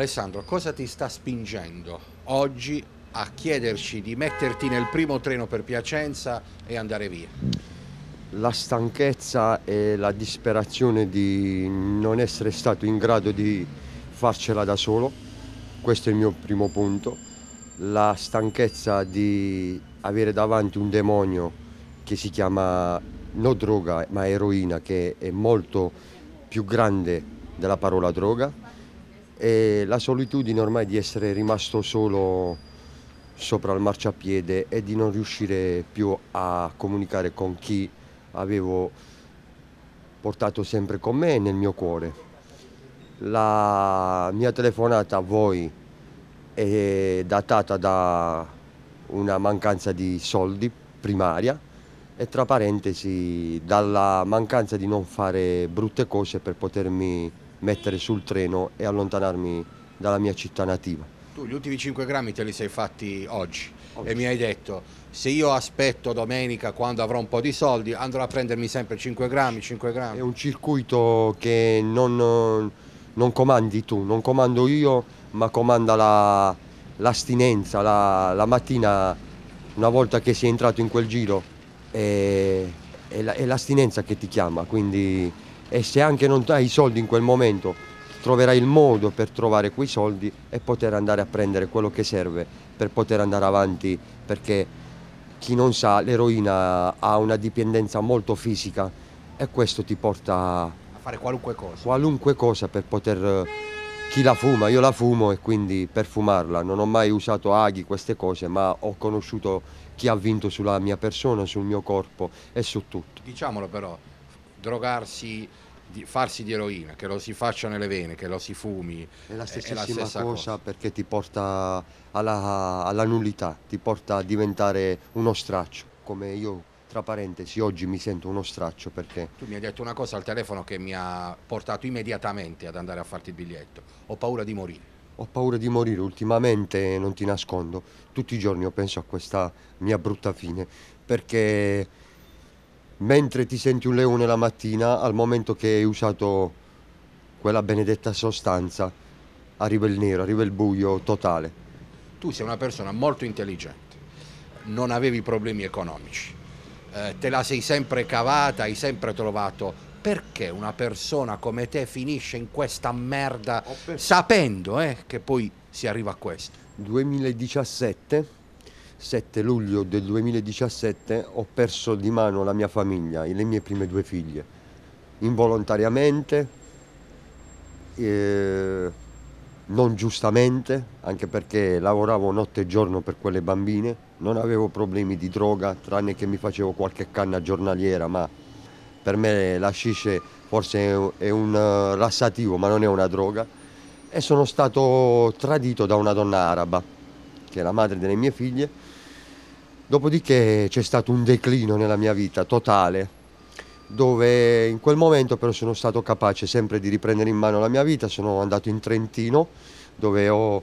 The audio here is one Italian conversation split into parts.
Alessandro, cosa ti sta spingendo oggi a chiederci di metterti nel primo treno per Piacenza e andare via? La stanchezza e la disperazione di non essere stato in grado di farcela da solo, questo è il mio primo punto. La stanchezza di avere davanti un demonio che si chiama non droga ma eroina, che è molto più grande della parola droga e la solitudine ormai di essere rimasto solo sopra il marciapiede e di non riuscire più a comunicare con chi avevo portato sempre con me nel mio cuore. La mia telefonata a voi è datata da una mancanza di soldi primaria e tra parentesi dalla mancanza di non fare brutte cose per potermi mettere sul treno e allontanarmi dalla mia città nativa. Tu gli ultimi 5 grammi te li sei fatti oggi, oggi. e mi hai detto se io aspetto domenica quando avrò un po' di soldi andrò a prendermi sempre 5 grammi, 5 grammi. È un circuito che non, non comandi tu, non comando io, ma comanda la, l'astinenza. La, la, mattina, una volta che sei entrato in quel giro, è, è l'astinenza che ti chiama, quindi e se anche non hai i soldi in quel momento troverai il modo per trovare quei soldi e poter andare a prendere quello che serve per poter andare avanti perché chi non sa l'eroina ha una dipendenza molto fisica e questo ti porta a fare qualunque cosa. Qualunque cosa per poter chi la fuma, io la fumo e quindi per fumarla non ho mai usato aghi queste cose, ma ho conosciuto chi ha vinto sulla mia persona, sul mio corpo e su tutto. Diciamolo però, drogarsi, di farsi di eroina, che lo si faccia nelle vene, che lo si fumi. È la eh, è la stessa cosa, cosa, perché ti porta alla, alla nullità, ti porta a diventare uno straccio, come io tra parentesi oggi mi sento uno straccio perché... Tu mi hai detto una cosa al telefono che mi ha portato immediatamente ad andare a farti il biglietto, ho paura di morire. Ho paura di morire ultimamente, non ti nascondo, tutti i giorni io penso a questa mia brutta fine perché mentre ti senti un leone la mattina, al momento che hai usato quella benedetta sostanza, arriva il nero, arriva il buio totale. Tu sei una persona molto intelligente, non avevi problemi economici, eh, te la sei sempre cavata, hai sempre trovato perché una persona come te finisce in questa merda sapendo eh, che poi si arriva a questo? 2017 7 luglio del 2017 ho perso di mano la mia famiglia e le mie prime due figlie, involontariamente, eh, non giustamente, anche perché lavoravo notte e giorno per quelle bambine, non avevo problemi di droga, tranne che mi facevo qualche canna giornaliera, ma per me la scisce forse è un rassativo, eh, ma non è una droga, e sono stato tradito da una donna araba che è la madre delle mie figlie. Dopodiché c'è stato un declino nella mia vita totale, dove in quel momento però sono stato capace sempre di riprendere in mano la mia vita, sono andato in Trentino dove ho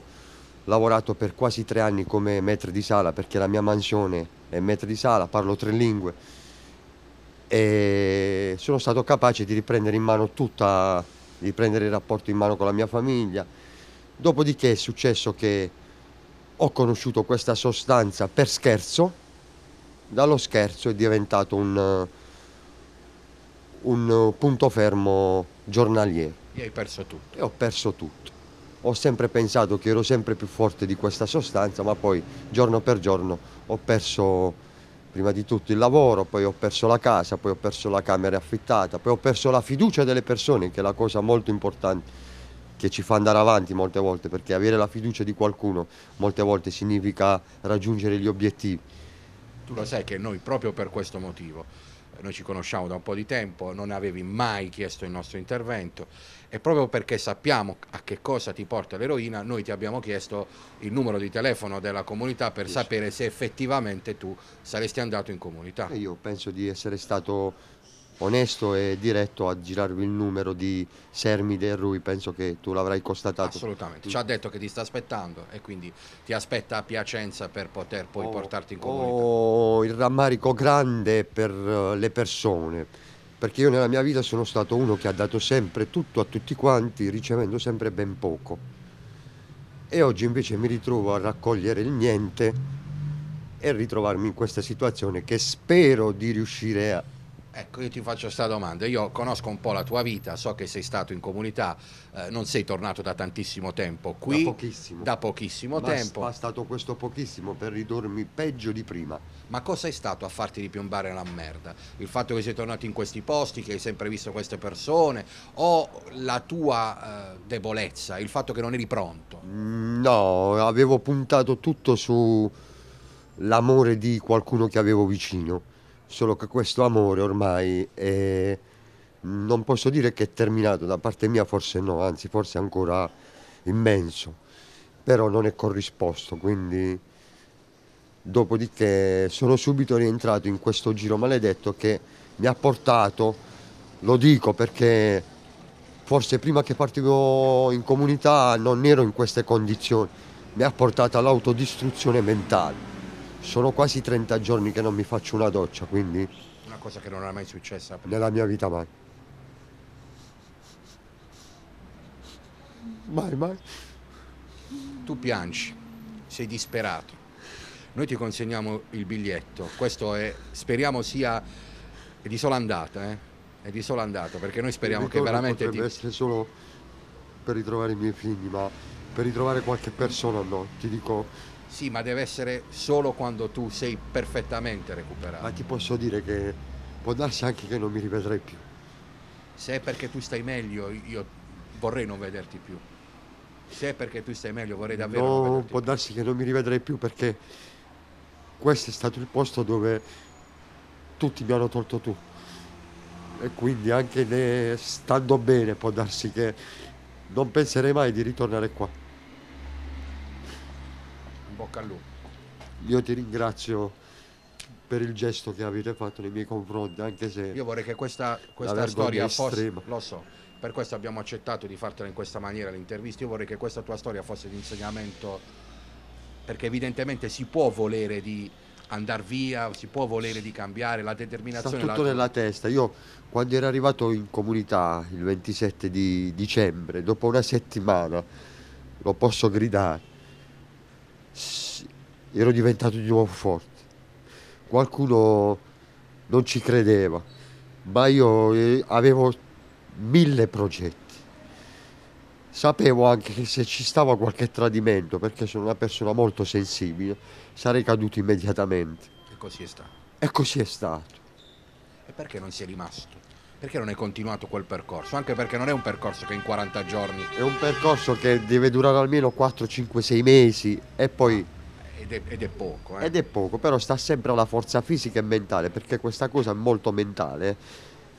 lavorato per quasi tre anni come maître di sala perché la mia mansione è maître di sala, parlo tre lingue e sono stato capace di riprendere in mano tutta, di prendere il rapporto in mano con la mia famiglia. Dopodiché è successo che ho conosciuto questa sostanza per scherzo, dallo scherzo è diventato un, eh, un eh, punto fermo giornaliero. E hai perso tutto. E ho perso tutto. Ho sempre pensato che ero sempre più forte di questa sostanza, ma poi giorno per giorno ho perso prima di tutto il lavoro, poi ho perso la casa, poi ho perso la camera affittata, poi ho perso la fiducia delle persone, che è la cosa molto importante che ci fa andare avanti molte volte, perché avere la fiducia di qualcuno molte volte significa raggiungere gli obiettivi. Tu lo sai che noi proprio per questo motivo, noi ci conosciamo da un po' di tempo, non avevi mai chiesto il nostro intervento e proprio perché sappiamo a che cosa ti porta l'eroina, noi ti abbiamo chiesto il numero di telefono della comunità per Dice. sapere se effettivamente tu saresti andato in comunità. Io penso di essere stato onesto e diretto a girarvi il numero di Sermide e Rui, penso che tu l'avrai constatato. Assolutamente, ci ha detto che ti sta aspettando e quindi ti aspetta a Piacenza per poter poi oh, portarti in comunità. Oh, il rammarico grande per eh, le persone, perché io nella mia vita sono stato uno che ha dato sempre tutto a tutti quanti, ricevendo sempre ben poco. E oggi invece mi ritrovo a raccogliere il niente e ritrovarmi in questa situazione che spero di riuscire a Ecco, io ti faccio questa domanda. Io conosco un po' la tua vita, so che sei stato in comunità, eh, non sei tornato da tantissimo tempo qui. Da pochissimo. Da pochissimo ma tempo. Ma è stato questo pochissimo per ridormi peggio di prima. Ma cosa è stato a farti ripiombare la merda? Il fatto che sei tornato in questi posti, che hai sempre visto queste persone, o la tua eh, debolezza, il fatto che non eri pronto? Mm, no, avevo puntato tutto sull'amore di qualcuno che avevo vicino solo che questo amore ormai è, non posso dire che è terminato, da parte mia forse no, anzi forse ancora immenso, però non è corrisposto, quindi dopodiché sono subito rientrato in questo giro maledetto che mi ha portato, lo dico perché forse prima che partivo in comunità non ero in queste condizioni, mi ha portato all'autodistruzione mentale sono quasi 30 giorni che non mi faccio una doccia, quindi... Una cosa che non era mai successa? Prima. Nella mia vita mai. Mai, mai. Tu piangi, sei disperato. Noi ti consegniamo il biglietto. Questo è, speriamo sia è di sola andata, eh? È di sola andata, perché noi speriamo che veramente... Potrebbe ti... essere solo per ritrovare i miei figli, ma per ritrovare qualche persona no. Ti dico, sì, ma deve essere solo quando tu sei perfettamente recuperato. Ma ti posso dire che può darsi anche che non mi rivedrai più. Se è perché tu stai meglio, io vorrei non vederti più. Se è perché tu stai meglio, vorrei davvero. No, non può più. darsi che non mi rivedrai più perché questo è stato il posto dove tutti mi hanno tolto tu. E quindi anche stando bene può darsi che non penserei mai di ritornare qua bocca al lupo. Io ti ringrazio per il gesto che avete fatto nei miei confronti, anche se... Io vorrei che questa, questa storia fosse... Lo so, per questo abbiamo accettato di fartela in questa maniera l'intervista, io vorrei che questa tua storia fosse di insegnamento, perché evidentemente si può volere di andare via, si può volere di cambiare, la determinazione... Sta tutto la... nella testa, io quando ero arrivato in comunità il 27 di dicembre, dopo una settimana, lo posso gridare, ero diventato di nuovo forte. Qualcuno non ci credeva, ma io eh, avevo mille progetti. Sapevo anche che se ci stava qualche tradimento, perché sono una persona molto sensibile, sarei caduto immediatamente. E così è stato. E così è stato. E perché non si è rimasto? Perché non hai continuato quel percorso? Anche perché non è un percorso che in 40 giorni. È un percorso che deve durare almeno 4, 5, 6 mesi e poi. Ah, ed è, ed è poco. Eh. Ed è poco, però sta sempre alla forza fisica e mentale, perché questa cosa è molto mentale,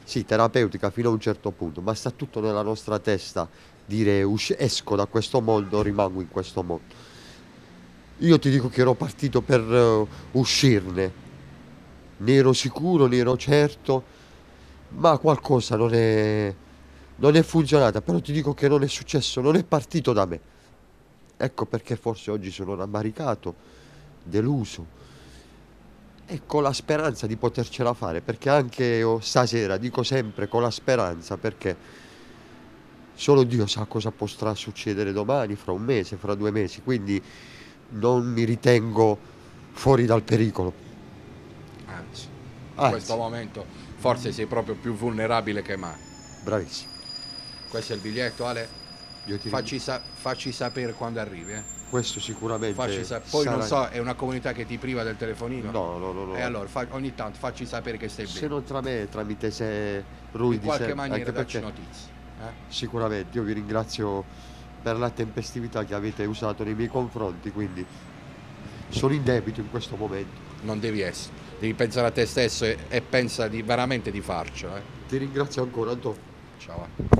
sì, terapeutica fino a un certo punto, ma sta tutto nella nostra testa, dire esco da questo mondo, rimango in questo mondo. Io ti dico che ero partito per uh, uscirne, ne ero sicuro, ne ero certo ma qualcosa non è, non è funzionata, però ti dico che non è successo, non è partito da me. Ecco perché forse oggi sono rammaricato, deluso e con la speranza di potercela fare, perché anche io stasera dico sempre con la speranza, perché solo Dio sa cosa potrà succedere domani, fra un mese, fra due mesi, quindi non mi ritengo fuori dal pericolo. Anzi, in questo momento forse sei proprio più vulnerabile che mai. Bravissimo. Questo è il biglietto, Ale. Facci, sa facci, sapere quando arrivi. Eh. Questo sicuramente. Facci sa- poi sarà... non so, è una comunità che ti priva del telefonino. No, no, no. no. E allora ogni tanto facci sapere che stai bene. Se non tra me, tramite se Rui In qualche maniera facci notizie. Eh? Sicuramente, io vi ringrazio per la tempestività che avete usato nei miei confronti, quindi sono in debito in questo momento non devi essere, devi pensare a te stesso e, e pensa di, veramente di farcela. Eh. Ti ringrazio ancora Antonio. Ciao.